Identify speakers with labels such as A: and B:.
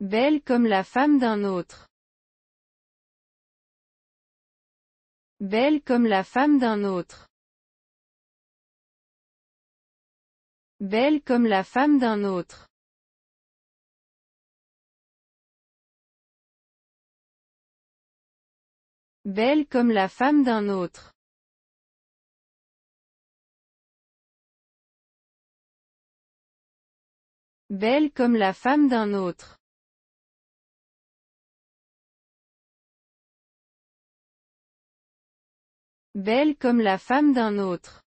A: Belle comme la femme d'un autre. Belle comme la femme d'un autre. Belle comme la femme d'un autre. Belle comme la femme d'un autre. Belle comme la femme d'un autre. Belle comme la femme d'un autre.